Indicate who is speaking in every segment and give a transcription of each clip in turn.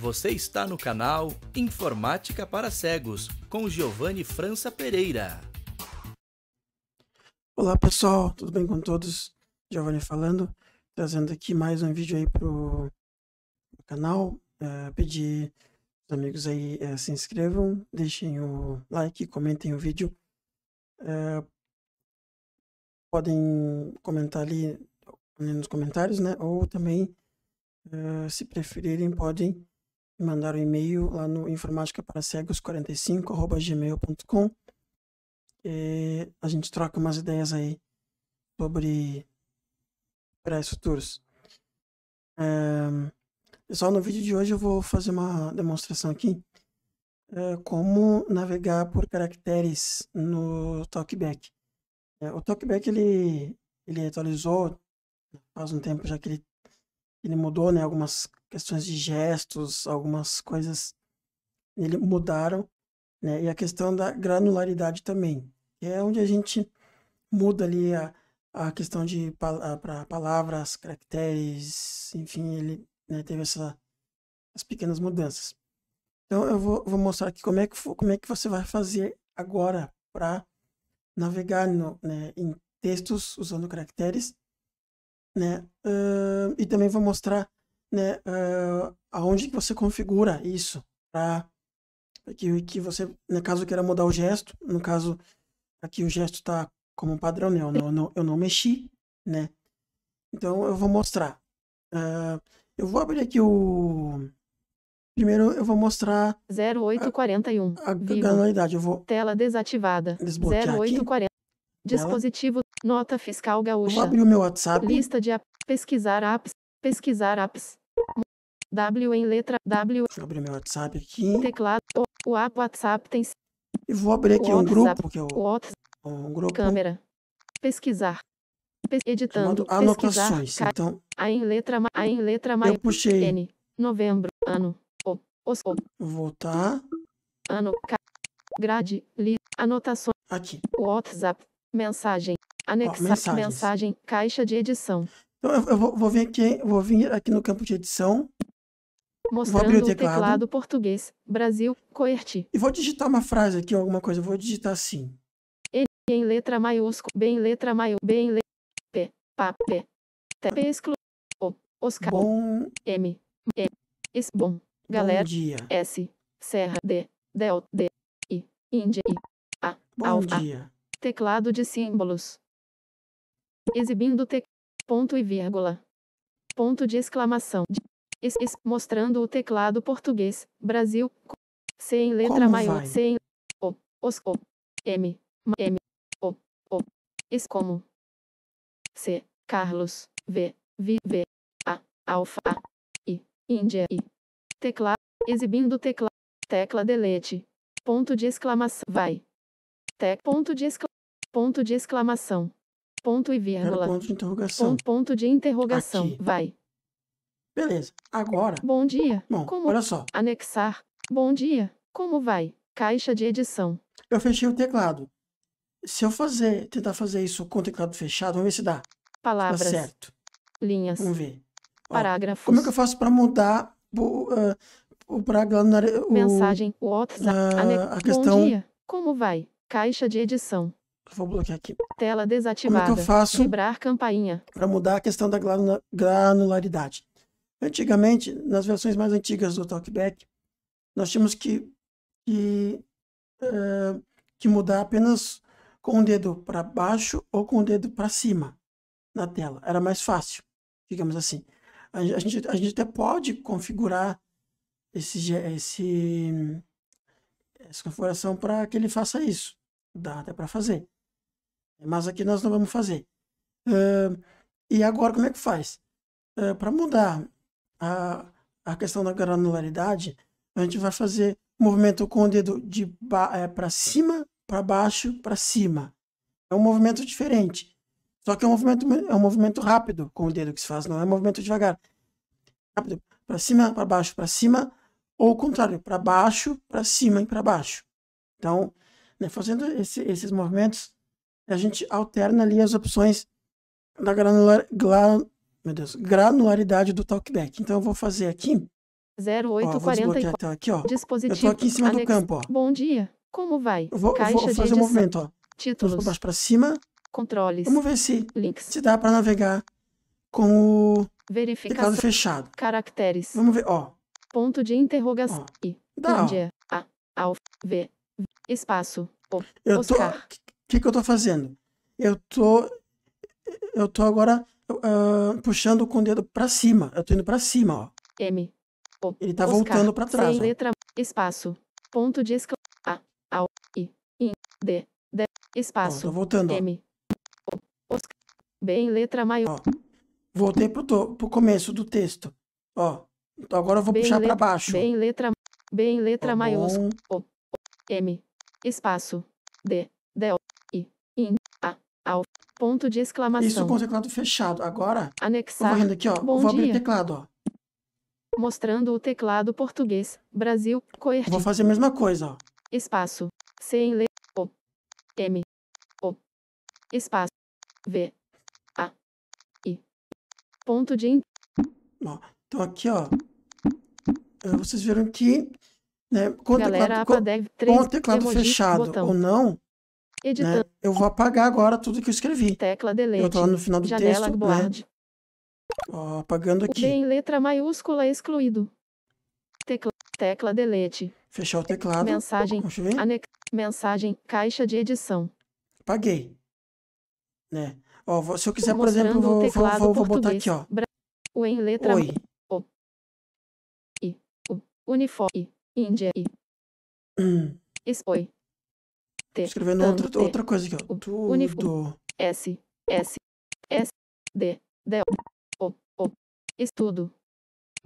Speaker 1: Você está no canal Informática para Cegos, com Giovanni França Pereira.
Speaker 2: Olá pessoal, tudo bem com todos? Giovanni falando, trazendo aqui mais um vídeo aí pro canal. É, pedir os amigos aí é, se inscrevam, deixem o like, comentem o vídeo. É, podem comentar ali nos comentários, né? Ou também, é, se preferirem, podem mandar um e-mail lá no informática para cegos 45@gmail.com. E a gente troca umas ideias aí sobre projetos futuros. É, pessoal, no vídeo de hoje eu vou fazer uma demonstração aqui é, como navegar por caracteres no TalkBack. É, o TalkBack ele, ele atualizou faz um tempo já que ele ele mudou, né? Algumas questões de gestos, algumas coisas ele mudaram, né? E a questão da granularidade também, é onde a gente muda ali a, a questão de para palavras, caracteres, enfim, ele né, teve essa, as pequenas mudanças. Então eu vou, vou mostrar aqui como é que como é que você vai fazer agora para navegar no, né, em textos usando caracteres né? Uh, e também vou mostrar, né? Uh, aonde que você configura isso tá? para que, que você, no né, caso queira mudar o gesto, no caso aqui o gesto está como padrão, né? Eu não, eu não, eu não mexi, né? Então eu vou mostrar. Uh, eu vou abrir aqui o
Speaker 1: Primeiro eu vou mostrar 0841. A, a, a eu vou Tela desativada. Desbloquear
Speaker 2: Dispositivo.
Speaker 1: Nota fiscal gaúcha. Vou abrir o meu WhatsApp. Lista de apps. Pesquisar apps. Pesquisar apps. W em letra W. Deixa eu abrir meu WhatsApp aqui. Teclado. O, app WhatsApp tem. E vou abrir aqui um grupo que é WhatsApp.
Speaker 2: Um grupo. Câmera.
Speaker 1: Pesquisar. editando. Anotações. Então. A em letra A em letra Eu puxei. N. Novembro. Ano. O. Os. O. Voltar. Ano. Grade. Li. Anotações. Aqui. WhatsApp. Mensagem. Anexar. mensagem. Caixa de edição.
Speaker 2: Então, eu, eu vou, vou, vir aqui, vou vir aqui no campo de edição.
Speaker 1: Mostrando o, o teclado. teclado. português, Brasil, Coerti.
Speaker 2: E vou digitar uma frase aqui, alguma coisa. vou digitar assim.
Speaker 1: e em letra maiúscula, bem em letra maiúscula, bem em letra... P, P. P. T, P exclu... O, Oscar. Bom... M, E, es bom. Galera. Bom dia. S, Serra, D, Del, D, I, Índia, I, A, Bom dia. A, Teclado de símbolos. Exibindo te ponto e vírgula. Ponto de exclamação. Es, es, mostrando o teclado português, Brasil, C em letra Como maior, vai? C em O, os, O, M, M, O, O, es como. C, Carlos, V, V, V, A, Alfa, A, I, Índia, I. Teclado, exibindo teclado, tecla delete, ponto de exclamação, vai. Tec. Ponto de, ponto de exclamação. Ponto e vírgula. ponto de interrogação. Ponto, ponto de interrogação. Aqui. Vai. Beleza. Agora. Bom dia. Bom, Como... olha só. Anexar. Bom dia. Como vai? Caixa de edição.
Speaker 2: Eu fechei o teclado. Se eu fazer, tentar fazer isso com o teclado fechado, vamos ver se dá.
Speaker 1: Palavras. Tá certo. Linhas. Vamos ver. Ó, Parágrafos. Como é que eu faço para
Speaker 2: mudar
Speaker 1: o, uh, o, pra, o Mensagem. WhatsApp. Uh, a questão. Bom dia. Como vai? Caixa de edição. Vou bloquear aqui. Tela desativada. Como é que eu faço? Vibrar campainha.
Speaker 2: Para mudar a questão da granularidade. Antigamente, nas versões mais antigas do TalkBack, nós tínhamos que, que, uh, que mudar apenas com o dedo para baixo ou com o dedo para cima na tela. Era mais fácil, digamos assim. A, a, gente, a gente até pode configurar esse, esse, essa configuração para que ele faça isso. Dá até para fazer. Mas aqui nós não vamos fazer. Uh, e agora como é que faz? Uh, para mudar a, a questão da granularidade, a gente vai fazer movimento com o dedo de é, para cima, para baixo, para cima. É um movimento diferente. Só que é um movimento, é um movimento rápido com o dedo que se faz, não é um movimento devagar. Rápido, para cima, para baixo, para cima, ou o contrário, para baixo, para cima e para baixo. Então, né? Fazendo esse, esses movimentos, a gente alterna ali as opções da granular, meu Deus, granularidade do talkback. Então eu vou fazer aqui.
Speaker 1: 0844. Ó, aqui, ó. Dispositivo. Eu tô aqui em cima Alex, do campo, ó. Bom dia. Como vai? Eu vou, Caixa vou fazer o um movimento, ó. Títulos. Vou baixo para cima. Controles. Vamos ver se links. se dá para
Speaker 2: navegar com o
Speaker 1: verificação teclado fechado. Caracteres. Vamos ver, ó. Ponto de interrogação. Ó. Dá, ó. Dia. A. Alf. V. Espaço. O,
Speaker 2: eu Oscar. tô. O que, que eu tô fazendo? Eu
Speaker 1: tô. Eu tô
Speaker 2: agora uh, puxando com o dedo pra cima. Eu tô indo pra cima,
Speaker 1: ó. M. Ele tá Oscar, voltando pra trás. Sem ó. letra. Espaço. Ponto de exclamação. A. A. I. I. D. D. Espaço. tô voltando. M. O, Oscar. B letra maior. Ó,
Speaker 2: voltei pro, to, pro começo do texto. Ó. Então agora eu vou bem puxar letra, pra baixo.
Speaker 1: Bem letra, bem letra tá maiúscula. M espaço D del I in A ao ponto de exclamação. Isso com o teclado fechado. Agora, anexar. Vou aqui, ó. Bom vou dia. abrir o teclado, ó. Mostrando o teclado português Brasil coerente Vou fazer a mesma coisa, ó. Espaço C em O M O espaço V A I ponto de in...
Speaker 2: ó, então aqui, ó. Ah, vocês viram que
Speaker 1: né? Com, Galera, teclado, APADEV 3, com teclado fechado botão. ou não, né, editando. Né?
Speaker 2: Eu vou apagar agora tudo que eu escrevi.
Speaker 1: Tecla delete. Eu tô lá no final do Janela texto, né? board. Né?
Speaker 2: Ó, apagando aqui. em
Speaker 1: letra maiúscula excluído. Tecla, tecla delete. Fechar
Speaker 2: o teclado. Mensagem.
Speaker 1: Deixa eu ver. Anex, mensagem, caixa de edição. paguei.
Speaker 2: Né? Ó, se eu quiser, por exemplo, vou, vou, vou, vou botar aqui, ó.
Speaker 1: O em letra Oi. O. I. O. Uniforme. Índia e. Expoi. T. Escrevendo outra, outra coisa aqui, ó. Tudo. Unif, S. S. S. D. D. O. O. Estudo.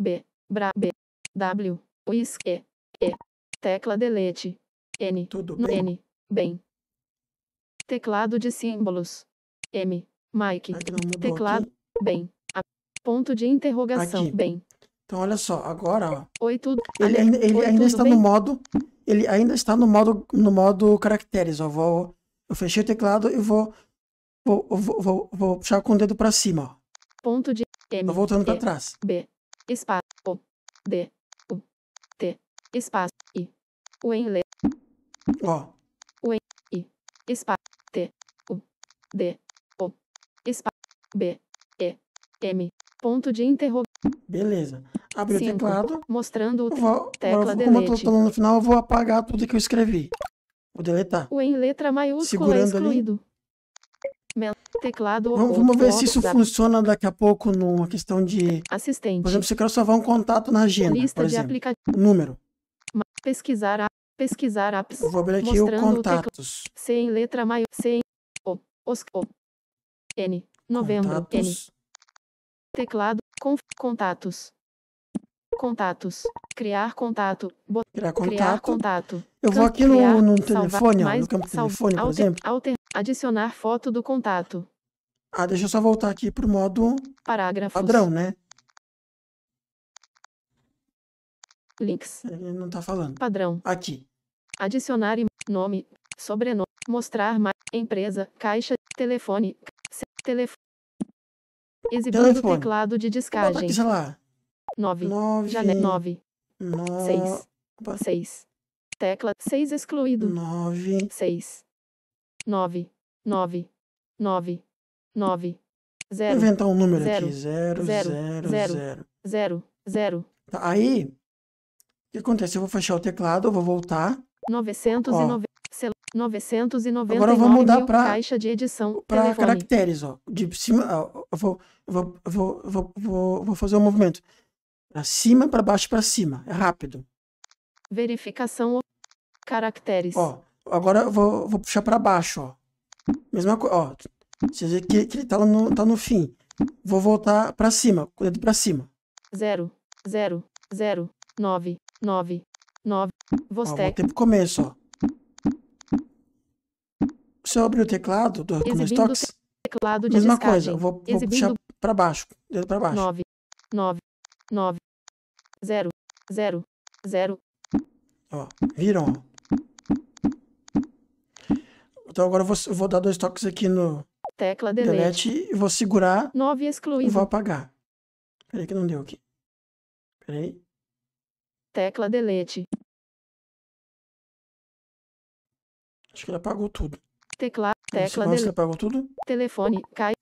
Speaker 1: B. Bra. B. W. Whis. E. E. Tecla delete. N. Tudo bem? N. Bem. Teclado de símbolos. M. Mike. Teclado. Aqui. Bem. A. Ponto de interrogação. Aqui. Bem.
Speaker 2: Então olha só, agora ó,
Speaker 1: Oi, tudo. ele ainda, ele Oi, ainda está bem? no
Speaker 2: modo ele ainda está no modo no modo caracteres. Eu vou eu fechei o teclado e vou vou, vou, vou, vou puxar com o dedo para cima. Ó.
Speaker 1: Ponto de M. Tô voltando para trás. B espaço O D U T espaço I o em le ó o em I espaço T U D O espaço B E M ponto de interrogação. Beleza abrir Cinco. o teclado. Mostrando o vou, tecla agora, Como delete. eu tô, tô no
Speaker 2: final, eu vou apagar tudo que eu escrevi. Vou deletar. O
Speaker 1: em letra maiúscula é Segurando excluído. Ali. Teclado vamos, vamos ver se isso da...
Speaker 2: funciona daqui a pouco numa questão de... Assistente. Por exemplo, se eu quero salvar um contato na agenda, Lista de aplicativo. Número.
Speaker 1: Pesquisar, a... pesquisar apps. Eu vou abrir aqui o contatos. O C em letra maiúscula C em... O. Os... O. N. Novembro. Contatos. N. Teclado. Conf... Contatos. Contatos. Criar contato. Bo... Criar contato. Criar contato. Eu vou aqui no, no telefone, ó, no campo do telefone, por exemplo. Alter, adicionar foto do contato. Ah, deixa eu só voltar aqui para o modo Parágrafos. padrão, né? Links. Ele não está falando. Padrão. Aqui. Adicionar nome, sobrenome, mostrar mais, empresa, caixa, telefone, telefone. Exibindo telefone. teclado de descagem. sei lá. 9. 9. Janela 9. 6. 6. Tecla 6 excluído. 9. 6. 9. 9. 9. 9. 0. Vou inventar um número zero, aqui. 0, 0, 0, 0. 0, Aí, o
Speaker 2: que acontece? Eu vou fechar o teclado, eu vou voltar.
Speaker 1: 990. 999 Agora eu vou mudar para caixa de edição. Para
Speaker 2: caracteres, ó. De cima, ó, eu vou, eu vou, eu vou, eu vou, vou, vou fazer o um movimento. Para cima, para baixo, para cima. É rápido.
Speaker 1: Verificação caracteres. Ó,
Speaker 2: agora eu vou, vou puxar para baixo, ó. Mesma coisa, ó. Você vê que, que ele tá no, tá no fim. Vou voltar para cima, com o dedo para cima.
Speaker 1: Zero zero zero nove nove nove. Você. Ó, voltei é pro
Speaker 2: começo, ó. Você abriu o teclado do Comstox,
Speaker 1: teclado de mesma coisa, eu vou, vou puxar para baixo, dedo para baixo. Nove nove nove zero, zero, zero.
Speaker 2: Ó, viram? Então agora eu vou, eu vou dar dois toques aqui no
Speaker 1: tecla delete, delete
Speaker 2: e vou segurar.
Speaker 1: 9 excluído. E vou apagar. Peraí que não deu aqui. Peraí. Tecla delete. Acho
Speaker 2: que ele apagou tudo.
Speaker 1: Tecla, tecla delete. apagou tudo? Telefone, cai,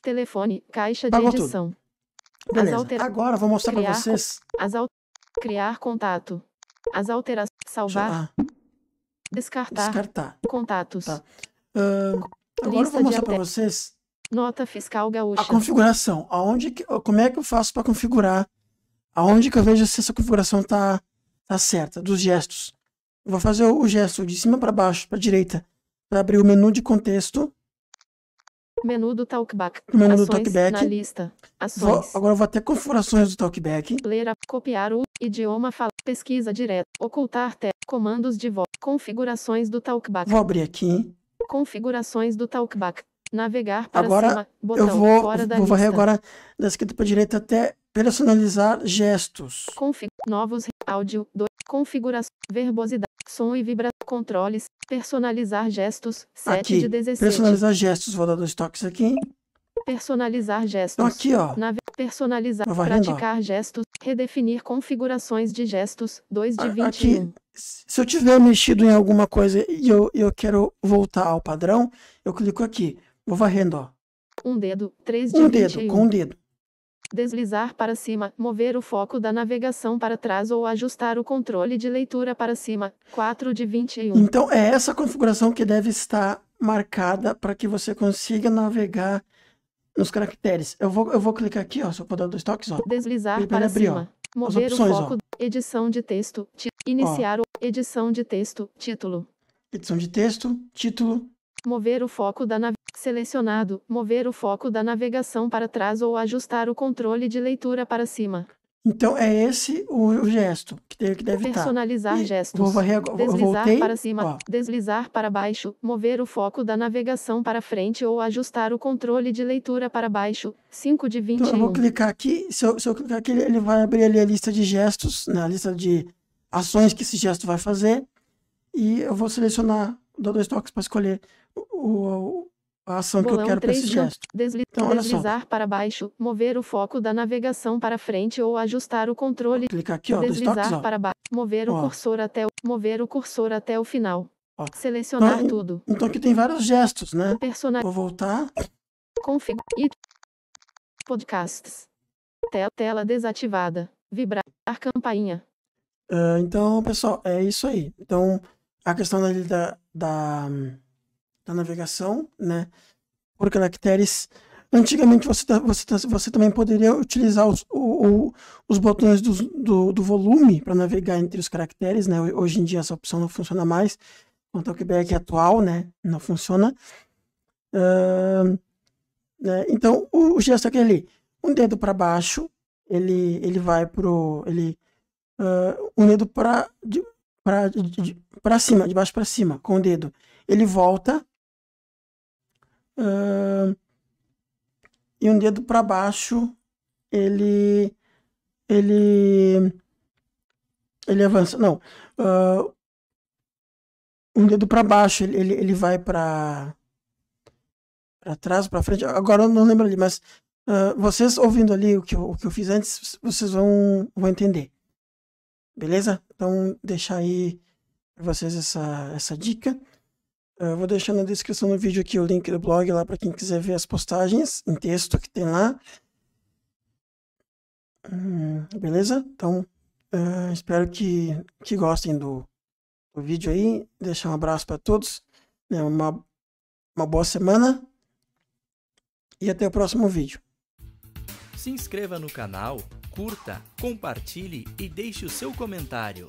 Speaker 1: telefone, caixa apagou de edição. Tudo. Beleza. Alter... Agora vou mostrar para vocês. As al... Criar contato. As alterações. Salvar. Ah. Descartar. Descartar. Contatos. Tá. Uh, agora eu vou mostrar para vocês. Nota fiscal gaúcha. A
Speaker 2: configuração. Aonde que... Como é que eu faço para configurar? Aonde que eu vejo se essa configuração tá, tá certa? Dos gestos. Eu vou fazer o gesto de cima para baixo, para direita, para abrir o menu de contexto
Speaker 1: Menu do Talkback. Menu ações, do Talkback. Na lista. Ações. Vou,
Speaker 2: agora eu vou até configurações do Talkback.
Speaker 1: Ler, a, copiar o idioma, falar, pesquisa direta, ocultar te, comandos de voz, configurações do Talkback. Vou abrir aqui. Configurações do Talkback. Navegar para agora cima, botão, eu vou, fora da vou varrer agora
Speaker 2: da esquerda para direita até Personalizar gestos.
Speaker 1: Config novos áudio do configuração verbosidade som e vibra controles personalizar gestos 7 aqui, de 16. Personalizar
Speaker 2: gestos, vou dar dois toques aqui.
Speaker 1: Personalizar gestos. Então aqui, ó. Nave personalizar, praticar gestos, redefinir configurações de gestos 2 de 21. Aqui,
Speaker 2: se eu tiver mexido em alguma coisa e eu, eu quero voltar ao padrão, eu clico aqui. Vou varrendo, ó.
Speaker 1: Um dedo, 3 de Um 21. dedo, com um dedo deslizar para cima, mover o foco da navegação para trás ou ajustar o controle de leitura para cima, 4 de 21. Então
Speaker 2: é essa configuração que deve estar marcada para que você consiga navegar nos caracteres. Eu vou, eu vou clicar aqui, ó, só para dar dois toques, ó.
Speaker 1: Deslizar para, para abrir, cima. Ó, mover opções, o foco, ó. edição de texto, iniciar ó. edição de texto, título. Edição de texto, título, Mover o foco da nave. Selecionado. Mover o foco da navegação para trás ou ajustar o controle de leitura para cima.
Speaker 2: Então é esse o, o gesto que, tem, que deve Personalizar gestos. Vou varrer, Deslizar voltei, para cima. Ó.
Speaker 1: Deslizar para baixo. Mover o foco da navegação para frente ou ajustar o controle de leitura para baixo. 5 de 20. Então eu vou clicar
Speaker 2: aqui. Se eu, se eu clicar aqui, ele vai abrir ali a lista de gestos, né, a lista de ações que esse gesto vai fazer. E eu vou selecionar dou dois toques para escolher o, o, a ação Bolão que eu quero para esse gesto. Desli então, deslizar
Speaker 1: para baixo, mover o foco da navegação para frente ou ajustar o controle. Vou clicar aqui, ó, deslizar dois toques, para baixo, mover ó. o cursor até o, mover o cursor até o final. Ó. Selecionar então, tudo. Então aqui tem vários gestos, né? Personal... Vou voltar. Config podcasts. Tela, tela desativada. Vibrar campainha.
Speaker 2: Uh, então, pessoal, é isso aí. Então, a questão ali da, da, da navegação, né? Por caracteres. Antigamente você, você, você também poderia utilizar os, o, o, os botões do, do, do volume para navegar entre os caracteres, né? Hoje em dia essa opção não funciona mais, O ao Quebec é atual, né? Não funciona. Uh, né? Então o, o gesto é aquele um dedo para baixo, ele, ele vai pro. Ele, uh, um dedo para para cima, de baixo para cima, com o dedo. Ele volta. Uh, e um dedo para baixo, ele. Ele. Ele avança. Não. Uh, um dedo para baixo, ele, ele, ele vai para. Para trás, para frente. Agora eu não lembro ali, mas uh, vocês ouvindo ali o que, eu, o que eu fiz antes, vocês vão, vão entender. Beleza? Então, deixar aí para vocês essa, essa dica. Ah, eu vou deixar na descrição do vídeo aqui o link do blog lá para quem quiser ver as postagens em texto que tem lá. Hum, beleza? Então, uh, espero que, que gostem do, do vídeo aí. Deixar um abraço para todos. Né? Uma, uma boa semana. E até o próximo vídeo.
Speaker 1: Se inscreva no canal curta, compartilhe e deixe o seu comentário.